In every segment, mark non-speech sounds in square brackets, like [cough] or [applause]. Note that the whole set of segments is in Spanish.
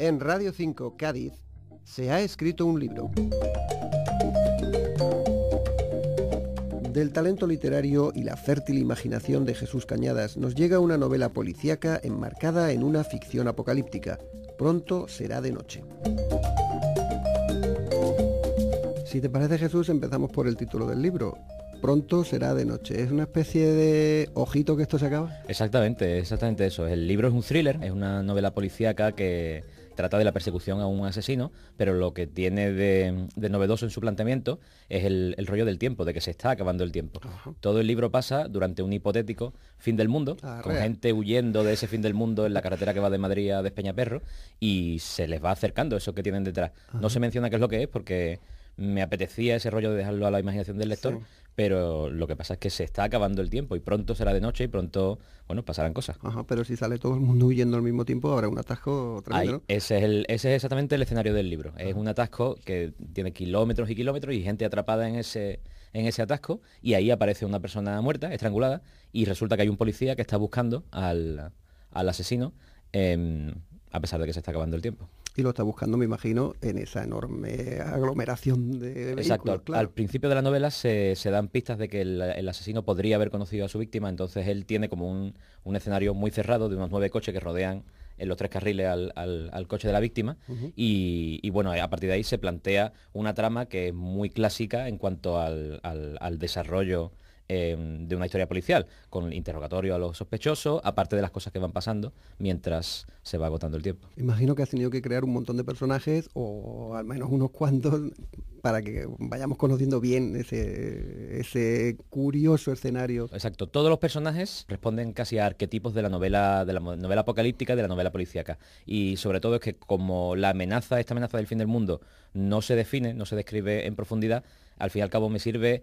En Radio 5 Cádiz se ha escrito un libro. Del talento literario y la fértil imaginación de Jesús Cañadas nos llega una novela policíaca enmarcada en una ficción apocalíptica. Pronto será de noche. Si te parece Jesús, empezamos por el título del libro, pronto será de noche. Es una especie de ojito que esto se acaba. Exactamente, exactamente eso. El libro es un thriller, es una novela policíaca que trata de la persecución a un asesino, pero lo que tiene de, novedoso en su planteamiento es el, rollo del tiempo, de que se está acabando el tiempo. Todo el libro pasa durante un hipotético fin del mundo, ah, con gente huyendo de ese fin del mundo en la carretera que va de Madrid a Despeñaperro, y se les va acercando eso que tienen detrás. No se menciona qué es lo que es porque me apetecía ese rollo de dejarlo a la imaginación del lector, pero lo que pasa es que se está acabando el tiempo y pronto será de noche y pronto, bueno, pasarán cosas. Ajá, pero si sale todo el mundo huyendo al mismo tiempo, habrá un atasco tremendo, ¿no? ese, es el, ese exactamente el escenario del libro. Es un atasco que tiene kilómetros y kilómetros y gente atrapada en ese en ese atasco y ahí aparece una persona muerta, estrangulada, y resulta que hay un policía que está buscando al, asesino em, a pesar de que se está acabando el tiempo y lo está buscando, me imagino, en esa enorme aglomeración de vehículos. Exacto. Al principio de la novela se, dan pistas de que el, asesino podría haber conocido a su víctima, entonces él tiene como un, escenario muy cerrado de unos nueve coches que rodean en los tres carriles al, coche de la víctima y, bueno, a partir de ahí se plantea una trama que es muy clásica en cuanto al, al desarrollo Em, de una historia policial, con interrogatorio a los sospechosos, aparte de las cosas que van pasando mientras se va agotando el tiempo. Imagino que has tenido que crear un montón de personajes, o al menos unos cuantos, para que vayamos conociendo bien ese, curioso escenario. Exacto, todos los personajes responden casi a arquetipos de la novela, de la novela apocalíptica, de la novela policíaca. Y sobre todo es que como la amenaza, esta amenaza del fin del mundo, no se define, no se describe en profundidad, al fin y al cabo me sirve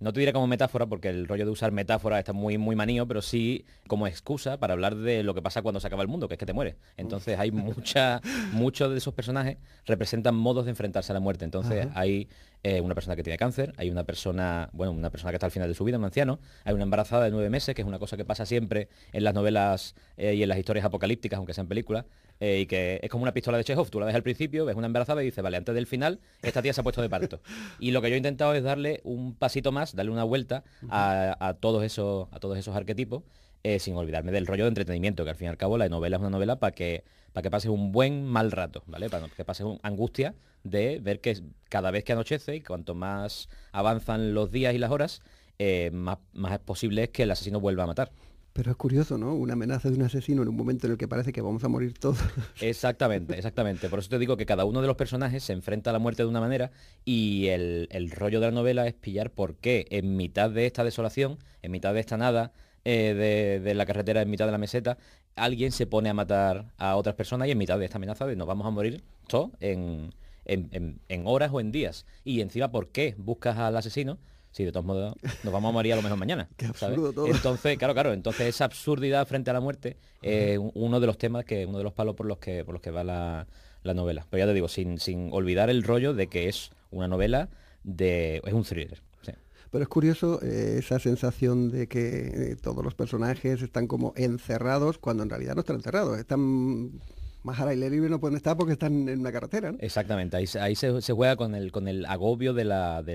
no te diré como metáfora, porque el rollo de usar metáfora está muy, muy manío, pero sí como excusa para hablar de lo que pasa cuando se acaba el mundo, que es que te mueres. Entonces hay [laughs] mucha, muchos de esos personajes representan modos de enfrentarse a la muerte. Entonces hay eh, una persona que tiene cáncer, hay una persona, bueno, una persona que está al final de su vida, un anciano, hay una embarazada de nueve meses, que es una cosa que pasa siempre en las novelas eh, y en las historias apocalípticas, aunque sean películas, eh, y que es como una pistola de Chekhov. Tú la ves al principio, ves una embarazada y dices, vale, antes del final, esta tía se ha puesto de parto. [laughs] y lo que yo he intentado es darle un pasito más, darle una vuelta a todos esos arquetipos eh, sin olvidarme del rollo de entretenimiento, que al fin y al cabo la novela es una novela para que, para que pases un buen mal rato, ¿vale? Para que pases una angustia de ver que cada vez que anochece y cuanto más avanzan los días y las horas, eh, más, es posible es que el asesino vuelva a matar. Pero es curioso, ¿no? Una amenaza de un asesino en un momento en el que parece que vamos a morir todos. [laughs] Exactamente, exactamente. Por eso te digo que cada uno de los personajes se enfrenta a la muerte de una manera y el, el rollo de la novela es pillar por qué en mitad de esta desolación, en mitad de esta nada, eh, de, la carretera en mitad de la meseta, alguien se pone a matar a otras personas y en mitad de esta amenaza de nos vamos a morir todos en, horas o en días. Y encima, ¿por qué buscas al asesino? si de todos modos nos vamos a morir a lo mejor mañana. [laughs] Entonces, claro, claro, entonces esa absurdidad frente a la muerte es uno de los temas que, uno de los palos por los que, por los que va la, novela. Pero ya te digo, sin, sin olvidar el rollo de que es una novela de. es un thriller. Pero es curioso eh, esa sensación de que eh, todos los personajes están como encerrados cuando en realidad no están encerrados, están más al aire libre no pueden estar porque están en una carretera. Exactamente, ahí, ahí se, juega con el, con el agobio de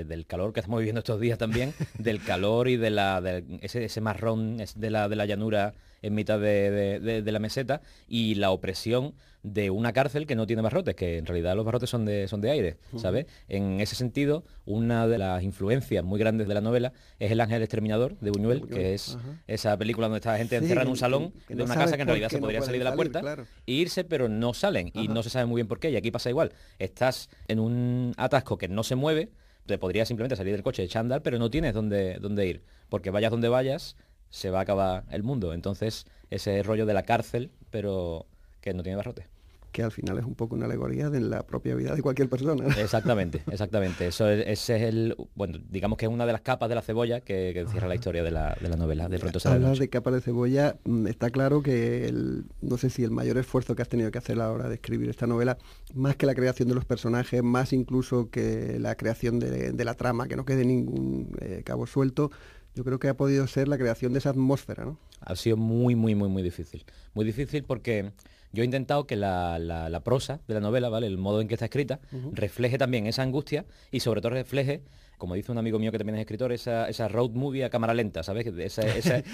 del calor que estamos viviendo estos días también, [laughs] del calor y de la, ese, ese, marrón de la, de la llanura en mitad de, de la meseta y la opresión de una cárcel que no tiene barrotes, que en realidad los barrotes son de, son de aire, ¿sabes? En ese sentido, una de las influencias muy grandes de la novela es El Ángel Exterminador de Buñuel, que es esa película donde está gente encerrada en un salón de una casa que en realidad se podría salir de la puerta e irse, pero no salen y no se sabe muy bien por qué. Y aquí pasa igual, estás en un atasco que no se mueve, te podría simplemente salir del coche de chándal, pero no tienes dónde, dónde ir, porque vayas donde vayas, se va a acabar el mundo. Entonces, ese rollo de la cárcel, pero que no tiene barrotes que al final es un poco una alegoría de la propia vida de cualquier persona. Exactamente, [laughs] exactamente. Eso es, es el, bueno, digamos que es una de las capas de la cebolla que, cierra la historia de la, de la novela. De Hablas de capa de cebolla, mm, está claro que el, no sé si el mayor esfuerzo que has tenido que hacer a la hora de escribir esta novela, más que la creación de los personajes, más incluso que la creación de, la trama, que no quede ningún eh, cabo suelto, yo creo que ha podido ser la creación de esa atmósfera, ¿no? ha sido muy, muy, muy, muy difícil. Muy difícil porque yo he intentado que la, prosa de la novela, ¿vale? El modo en que está escrita, refleje también esa angustia y sobre todo refleje, como dice un amigo mío que también es escritor, esa, road movie a cámara lenta, ¿sabes?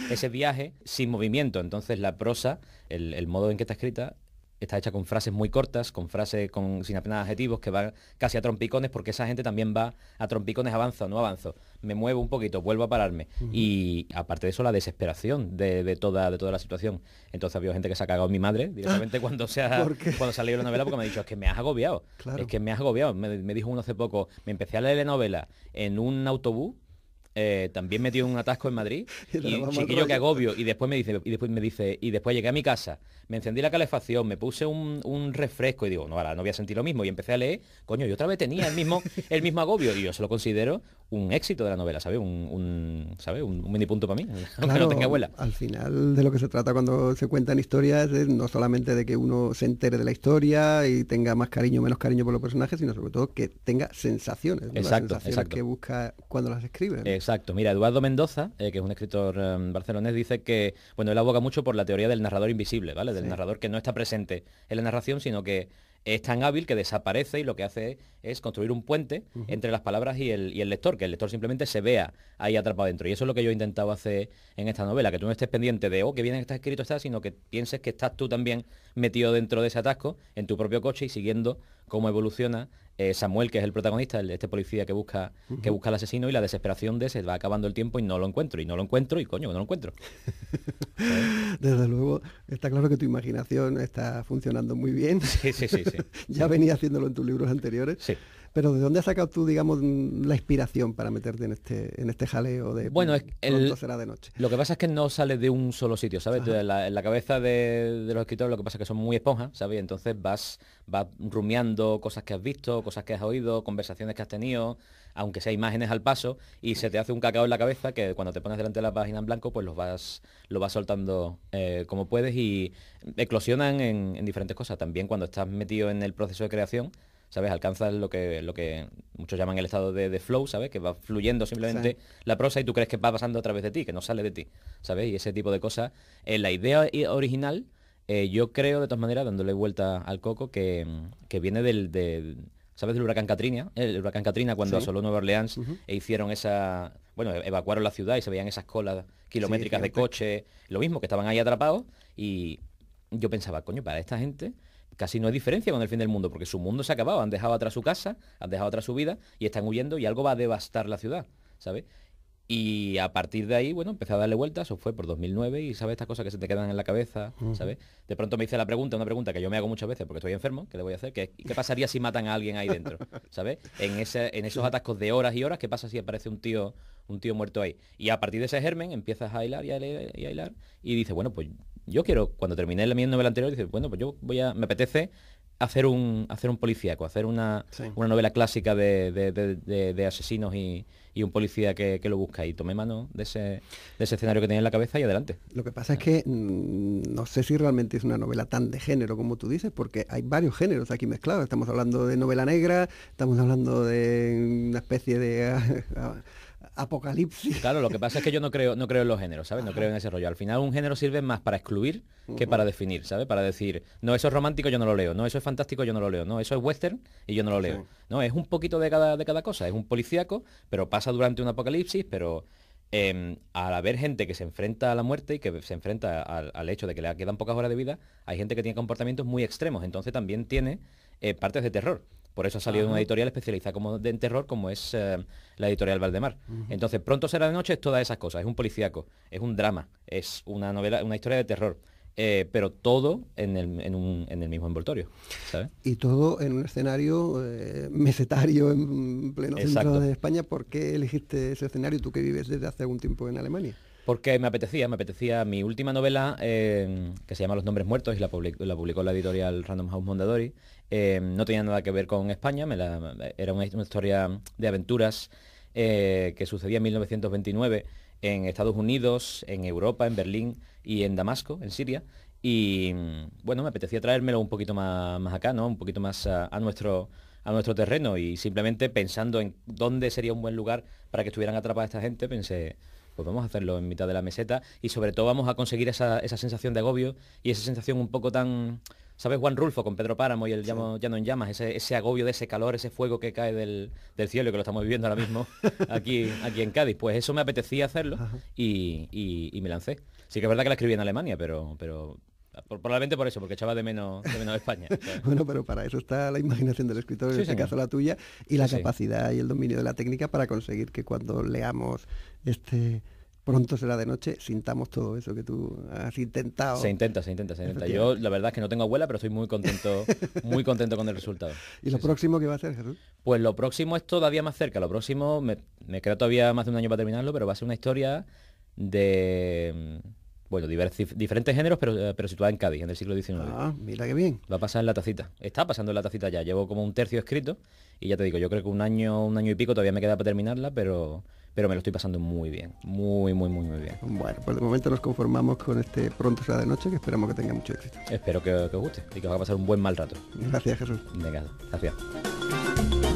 [laughs] ese viaje sin movimiento. Entonces la prosa, el, el modo en que está escrita, está hecha con frases muy cortas, con frases sin apenas adjetivos, que van casi a trompicones, porque esa gente también va a trompicones, avanzo, no avanzo, me muevo un poquito, vuelvo a pararme. Y aparte de eso, la desesperación de, toda, de toda la situación. Entonces había gente que se ha cagado mi madre directamente ah, cuando se ha, cuando la novela, porque me ha dicho, es que me has agobiado, es que me has agobiado. Me, me, dijo uno hace poco, me empecé a leer la novela en un autobús eh, también también dio un atasco en Madrid [laughs] y, chiquillo que agobio y después me dice y después me dice y después llegué a mi casa me encendí la calefacción me puse un, refresco y digo no ahora no voy a sentir lo mismo y empecé a leer coño yo otra vez tenía el mismo el mismo agobio y yo se lo considero un éxito de la novela, ¿sabes? Un, un, ¿sabe? un, mini punto para mí, [laughs] no tenga abuela. Al final de lo que se trata cuando se cuentan historias es no solamente de que uno se entere de la historia y tenga más cariño o menos cariño por los personajes, sino sobre todo que tenga sensaciones, exacto, que busca cuando las escribe. Exacto. Mira, Eduardo Mendoza, eh, que es un escritor em, barcelonés, dice que, bueno, él aboga mucho por la teoría del narrador invisible, ¿vale? Del narrador que no está presente en la narración, sino que es tan hábil que desaparece y lo que hace es construir un puente entre las palabras y el, y el, lector, que el lector simplemente se vea ahí atrapado dentro. Y eso es lo que yo he intentado hacer en esta novela, que tú no estés pendiente de, oh, qué bien está escrito está, sino que pienses que estás tú también metido dentro de ese atasco, en tu propio coche y siguiendo cómo evoluciona eh, Samuel, que es el protagonista, el, este policía que busca, que busca al asesino y la desesperación de se va acabando el tiempo y no lo encuentro, y no lo encuentro, y coño, no lo encuentro. [laughs] Desde luego, está claro que tu imaginación está funcionando muy bien. Sí, sí, sí. sí. [laughs] ya venía haciéndolo en tus libros anteriores. Sí. Pero ¿de dónde has sacado tú, digamos, la inspiración para meterte en este, este jaleo de bueno, es, el, será de noche? Lo que pasa es que no sales de un solo sitio, ¿sabes? En la, cabeza de, los escritores lo que pasa es que son muy esponjas, ¿sabes? Entonces vas, rumiando cosas que has visto, cosas que has oído, conversaciones que has tenido, aunque sea imágenes al paso, y se te hace un cacao en la cabeza que cuando te pones delante de la página en blanco, pues vas, lo vas soltando eh, como puedes y eclosionan en diferentes cosas. También cuando estás metido en el proceso de creación, ¿sabes? Alcanzas lo que, muchos llaman el estado de, flow, ¿sabes? Que va fluyendo simplemente la prosa y tú crees que va pasando a través de ti, que no sale de ti, ¿sabes? Y ese tipo de cosas. Eh, la idea original, eh, yo creo, de todas maneras, dándole vuelta al coco, que, viene del... ¿Sabes del huracán Katrina? ¿eh? El huracán Katrina cuando asoló Nueva Orleans e hicieron esa... Bueno, e, evacuaron la ciudad y se veían esas colas kilométricas de coches, lo mismo, que estaban ahí atrapados y yo pensaba, coño, para esta gente casi no hay diferencia con el fin del mundo, porque su mundo se ha acabado, han dejado atrás su casa, han dejado atrás su vida y están huyendo y algo va a devastar la ciudad, ¿sabes? Y a partir de ahí, bueno, empecé a darle vueltas, eso fue por 2009 y, ¿sabes? Estas cosas que se te quedan en la cabeza, ¿sabes? De pronto me hice la pregunta, una pregunta que yo me hago muchas veces porque estoy enfermo, ¿qué le voy a hacer? ¿Qué, qué pasaría si matan a alguien ahí dentro? ¿Sabes? En, ese, en esos atascos de horas y horas, ¿qué pasa si aparece un tío, un tío muerto ahí? Y a partir de ese germen empiezas a y a hilar y, a hilar, y dices, bueno, pues yo quiero, cuando terminé la mi novela anterior, bueno, pues yo voy a, me apetece hacer un, hacer un policíaco, hacer una, novela clásica de, asesinos y, un policía que, lo busca. Y tomé mano de ese, de ese escenario que tenía en la cabeza y adelante. Lo que pasa es que mm, no sé si realmente es una novela tan de género como tú dices, porque hay varios géneros aquí mezclados. Estamos hablando de novela negra, estamos hablando de una especie de... [laughs] Ah, apocalipsis. Claro, lo que pasa es que yo no creo, no creo en los géneros, ¿sabes? No creo en ese rollo. Al final un género sirve más para excluir que para definir, ¿sabes? Para decir, no, eso es romántico, yo no lo leo, no, eso es fantástico, yo no lo leo, no, eso es western y yo no lo leo. No, es un poquito de cada, de cada cosa, es un policíaco, pero pasa durante un apocalipsis, pero em, al haber gente que se enfrenta a la muerte y que se enfrenta al, hecho de que le quedan pocas horas de vida, hay gente que tiene comportamientos muy extremos, entonces también tiene eh, partes de terror. Por eso ha salido una editorial especializada como de, terror, como es eh, la editorial Valdemar. Entonces, Pronto será de noche todas esas cosas. Es un policíaco, es un drama, es una novela, una historia de terror. Eh, pero todo en el, mismo envoltorio. Y todo en un escenario eh, mesetario en pleno de España. ¿Por qué elegiste ese escenario tú que vives desde hace algún tiempo en Alemania? Porque me apetecía, me apetecía mi última novela, eh, que se llama Los Nombres Muertos y la, publicó la, editorial Random House Mondadori. Eh, no tenía nada que ver con España, era una, historia de aventuras eh, que sucedía en 1929 en Estados Unidos, en Europa, en Berlín y en Damasco, en Siria. Y mm, bueno, me apetecía traérmelo un poquito más, acá, ¿no? Un poquito más a, nuestro a nuestro terreno y simplemente pensando en dónde sería un buen lugar para que estuvieran atrapadas esta gente, pensé, pues vamos a hacerlo en mitad de la meseta y sobre todo vamos a conseguir esa, sensación de agobio y esa sensación un poco tan, ¿sabes? Juan Rulfo con Pedro Páramo y el llamo, Llano en Llamas, ese, agobio de ese calor, ese fuego que cae del, del cielo, que lo estamos viviendo ahora mismo [laughs] aquí, aquí en Cádiz. Pues eso me apetecía hacerlo y, me lancé. Sí que es verdad que la escribí en Alemania, pero, pero probablemente por eso, porque echaba de menos, de España. [laughs] bueno, pero para eso está la imaginación del escritor, en este caso la tuya, y la capacidad y el dominio de la técnica para conseguir que cuando leamos este pronto será de noche, sintamos todo eso que tú has intentado. Se intenta, se intenta, se intenta. Yo la verdad es que no tengo abuela, pero estoy muy contento, muy contento con el resultado. [laughs] ¿Y lo próximo qué va a ser, Pues lo próximo es todavía más cerca. Lo próximo, me, me todavía más de un año para terminarlo, pero va a ser una historia de bueno, diferentes géneros, pero, eh, pero situada en Cádiz, en el siglo XIX. Ah, mira qué bien. Va a pasar la tacita. Está pasando la tacita ya. Llevo como un tercio escrito y ya te digo, yo creo que un año, un año y pico todavía me queda para terminarla, pero, pero me lo estoy pasando muy bien. Muy, muy, muy, muy bien. Bueno, por pues el momento nos conformamos con este Pronto será de noche, que esperamos que tenga mucho éxito. Espero que, os guste y que os a pasar un buen mal rato. Gracias, Jesús. Venga, gracias.